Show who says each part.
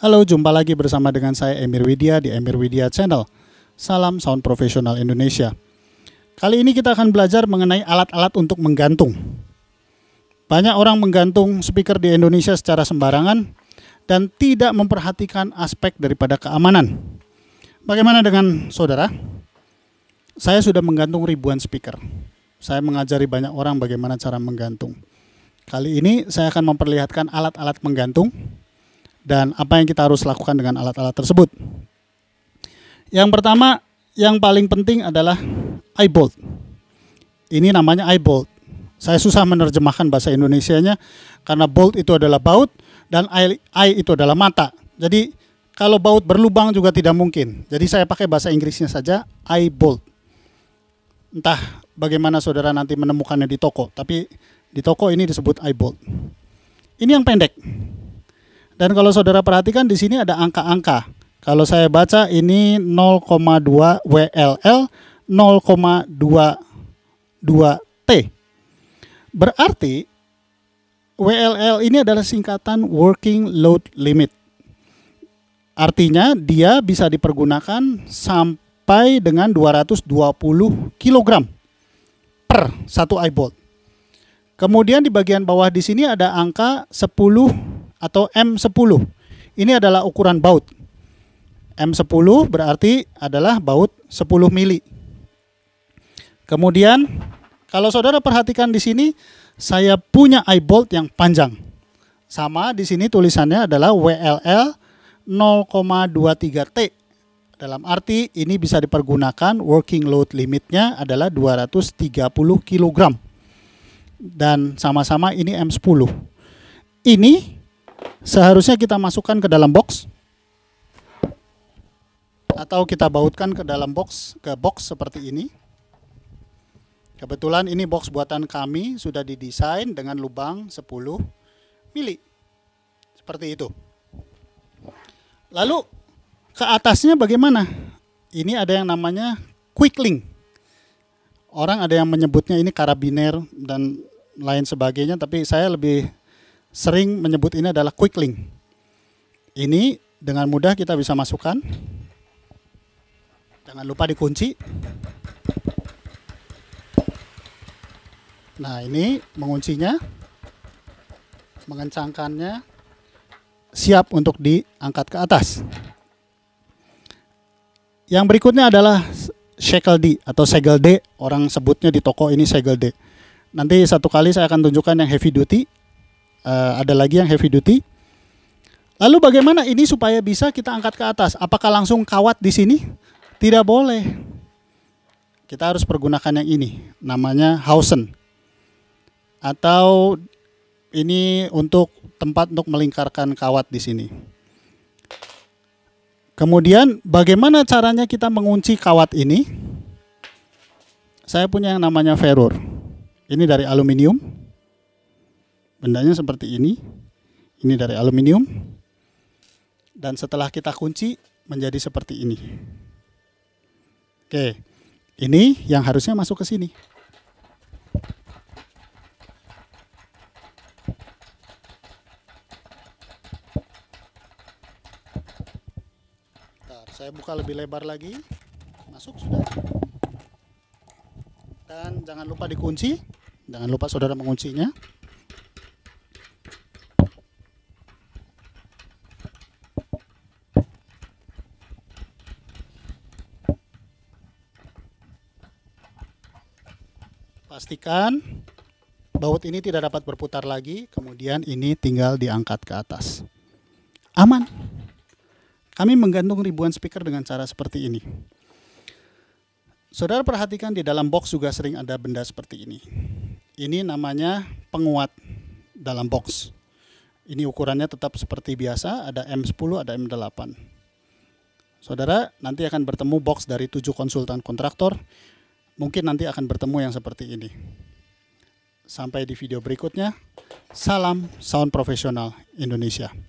Speaker 1: Halo, jumpa lagi bersama dengan saya Emir Widya di Emir Widya Channel. Salam Sound Profesional Indonesia. Kali ini kita akan belajar mengenai alat-alat untuk menggantung. Banyak orang menggantung speaker di Indonesia secara sembarangan dan tidak memperhatikan aspek daripada keamanan. Bagaimana dengan saudara? Saya sudah menggantung ribuan speaker. Saya mengajari banyak orang bagaimana cara menggantung. Kali ini saya akan memperlihatkan alat-alat menggantung dan apa yang kita harus lakukan dengan alat-alat tersebut. Yang pertama, yang paling penting adalah iBolt. Ini namanya iBolt. Saya susah menerjemahkan bahasa Indonesianya karena bolt itu adalah baut dan eye, itu adalah mata. Jadi kalau baut berlubang juga tidak mungkin. Jadi saya pakai bahasa Inggrisnya saja eye bolt. Entah bagaimana saudara nanti menemukannya di toko, tapi di toko ini disebut eye bolt. Ini yang pendek. Dan kalau saudara perhatikan di sini ada angka-angka. Kalau saya baca ini 0,2 WLL, 0,22 T. Berarti WLL ini adalah singkatan Working Load Limit. Artinya dia bisa dipergunakan sampai dengan 220 kg per satu eyebolt. Kemudian di bagian bawah di sini ada angka 10 atau M10. Ini adalah ukuran baut. M10 berarti adalah baut 10 mili. Kemudian kalau saudara perhatikan di sini saya punya eyebolt yang panjang. Sama di sini tulisannya adalah WLL 0,23T. Dalam arti ini bisa dipergunakan working load limitnya adalah 230 kg. Dan sama-sama ini M10. Ini seharusnya kita masukkan ke dalam box atau kita bautkan ke dalam box ke box seperti ini. Kebetulan ini box buatan kami sudah didesain dengan lubang 10 mili. Seperti itu. Lalu ke atasnya bagaimana? Ini ada yang namanya quick link. Orang ada yang menyebutnya ini karabiner dan lain sebagainya, tapi saya lebih sering menyebut ini adalah quick link. Ini dengan mudah kita bisa masukkan. Jangan lupa dikunci. Nah, ini menguncinya, mengencangkannya, siap untuk diangkat ke atas. Yang berikutnya adalah shackle D atau segel D, orang sebutnya di toko ini segel D. Nanti satu kali saya akan tunjukkan yang heavy duty, uh, ada lagi yang heavy duty. Lalu bagaimana ini supaya bisa kita angkat ke atas? Apakah langsung kawat di sini? Tidak boleh. Kita harus pergunakan yang ini, namanya hausen. Atau ini untuk tempat untuk melingkarkan kawat di sini. Kemudian bagaimana caranya kita mengunci kawat ini? Saya punya yang namanya ferur. Ini dari aluminium bendanya seperti ini ini dari aluminium dan setelah kita kunci menjadi seperti ini oke ini yang harusnya masuk ke sini Bentar, saya buka lebih lebar lagi masuk sudah dan jangan lupa dikunci jangan lupa saudara menguncinya Pastikan baut ini tidak dapat berputar lagi, kemudian ini tinggal diangkat ke atas. Aman. Kami menggantung ribuan speaker dengan cara seperti ini. Saudara perhatikan di dalam box juga sering ada benda seperti ini. Ini namanya penguat dalam box. Ini ukurannya tetap seperti biasa, ada M10, ada M8. Saudara nanti akan bertemu box dari tujuh konsultan kontraktor Mungkin nanti akan bertemu yang seperti ini. Sampai di video berikutnya. Salam Sound Profesional Indonesia.